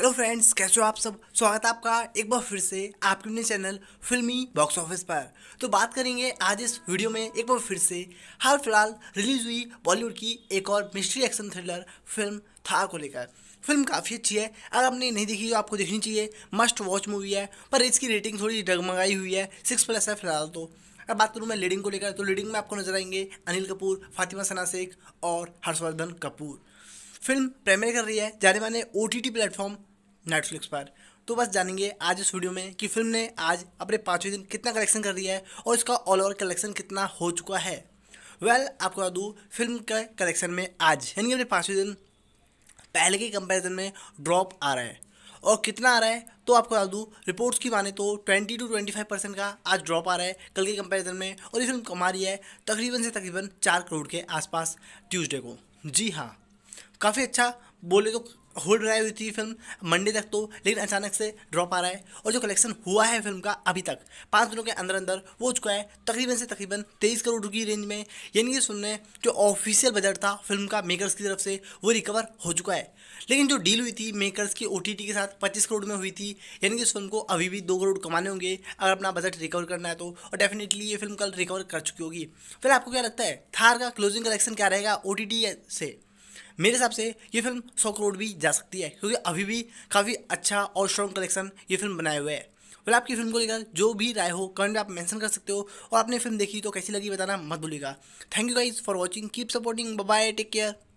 hello friends कैसे हो आप सब स्वागत है आपका एक बार फिर से आपके अपने चैनल फिल्मी बॉक्स ऑफिस पर तो बात करेंगे आज इस वीडियो में एक बार फिर से हाल फिलहाल रिलीज हुई बॉलीवुड की एक और mystery action thriller film Thar को लेकर फिल्म काफ़ी अच्छी है अगर आपने नहीं देखी तो आपको देखनी चाहिए मस्ट वॉच मूवी है पर इसकी रेटिंग थोड़ी डगमगाई हुई है सिक्स प्लस है फिलहाल तो अब बात करूँ मैं लीडिंग को लेकर तो लीडिंग में आपको नजर आएंगे अनिल कपूर फातिमा सना शेख और हर्षवर्धन कपूर फिल्म प्रेमियर कर रही है जाने माने ओ टी प्लेटफॉर्म नेटफ्लिक्स पर तो बस जानेंगे आज इस वीडियो में कि फिल्म ने आज अपने पाँचवें दिन कितना कलेक्शन कर दिया है और इसका ऑल ओवर कलेक्शन कितना हो चुका है वेल well, आपको बता दूँ फिल्म के कलेक्शन में आज यानी कि अपने पाँचवें दिन पहले के कंपैरिजन में ड्रॉप आ रहा है और कितना आ रहा है तो आपको बता दूँ रिपोर्ट्स की माने तो ट्वेंटी टू फाइव परसेंट का आज ड्रॉप आ रहा है कल के कंपैरिजन में और ये फिल्म कमा रही है तकरीबन से तकरीबन चार करोड़ के आसपास ट्यूसडे को जी हाँ काफ़ी अच्छा बोले तो होल्ड रहा है हुई थी फिल्म मंडे तक तो लेकिन अचानक से ड्रॉप आ रहा है और जो कलेक्शन हुआ है फिल्म का अभी तक पाँच दिनों के अंदर अंदर वो हो चुका है तकरीबन से तकरीबन तेईस करोड़ की रेंज में यानी कि सुनने जो ऑफिशियल बजट था फिल्म का मेकर्स की तरफ से वो रिकवर हो चुका है लेकिन जो डील हुई थी मेकर्स की ओ के साथ पच्चीस करोड़ में हुई थी यानी कि उस फिल्म को अभी भी दो करोड़ कमाने होंगे अगर अपना बजट रिकवर करना है तो और डेफिनेटली ये फिल्म कल रिकवर कर चुकी होगी फिर आपको क्या लगता है थार का क्लोजिंग कलेक्शन क्या रहेगा ओ से मेरे हिसाब से ये फिल्म सौ करोड़ भी जा सकती है क्योंकि अभी भी काफ़ी अच्छा और स्ट्रॉन्ग कलेक्शन ये फिल्म बनाए हुए है फिर आपकी फिल्म को लेकर जो भी राय हो कमेंट में आप मेंशन कर सकते हो और आपने फिल्म देखी तो कैसी लगी बताना मत भूलिएगा thank you guys for watching keep supporting bye take care